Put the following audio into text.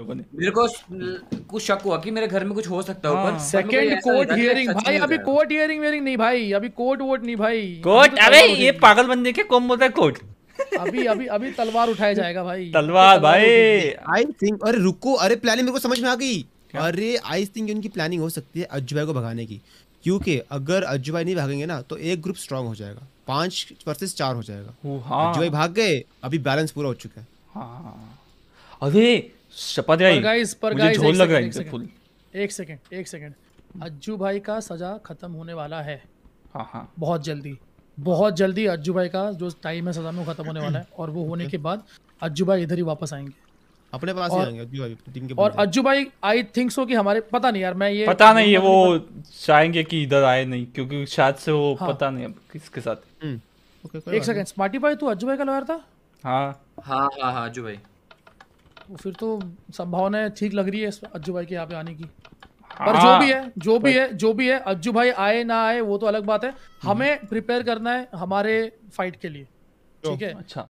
मेरे को कुछ शक हुआ कि मेरे घर में कुछ हो सकता है ऊपर सेकंड कोर्ट हियरिंग भाई अभी कोर्ट हियरिंग वेरिंग नहीं भाई अभी कोर्ट वोट नहीं भाई कोर्ट तो अरे ये पागल बंदे के कौन बोलता है कोर्ट अभी अभी अभी तलवार उठाया जाएगा भाई तलवार भाई आई थिंक अरे रुको अरे प्लानिंग मेरे को समझ में आ गई अरे आई थिंक उनकी प्लानिंग हो सकती है अज्जू भाई को भगाने की क्योंकि अगर अज्जू भाई नहीं भागेंगे ना तो एक ग्रुप स्ट्रांग हो जाएगा पांच वर्सेस चार हो जाएगा हाँ। अज्जू भाई भाग गए अभी बैलेंस पूरा हो चुका है हाँ। अरे शपथ आई गाइस पर गाइस झोल लग रहा है इनसे फुल एक सेकंड एक सेकंड अज्जू भाई का सजा खत्म होने वाला है हाँ हाँ बहुत जल्दी बहुत जल्दी अज्जू भाई का जो टाइम है सजा में वो खत्म होने वाला है और वो होने के बाद अज्जू भाई इधर ही वापस आएंगे अपने पास ही आएंगे अज्जू भाई टीम के और अज्जू भाई आई थिंक सो कि हमारे पता नहीं यार मैं ये पता नहीं है वो चाहेंगे कि इधर आए नहीं क्योंकि शायद से वो हाँ। पता नहीं अब किसके साथ हम्म, ओके एक सेकंड स्मार्टी भाई तू अज्जू भाई का लॉयर था हाँ हाँ हाँ हाँ अज्जू भाई फिर तो संभावना ठीक लग रही है अज्जू भाई के यहाँ पे आने की पर जो हाँ। भी है जो भी है जो भी है अज्जू भाई आए ना आए वो तो अलग बात है हम्म। हमें प्रिपेयर करना है हमारे फाइट के लिए ठीक है अच्छा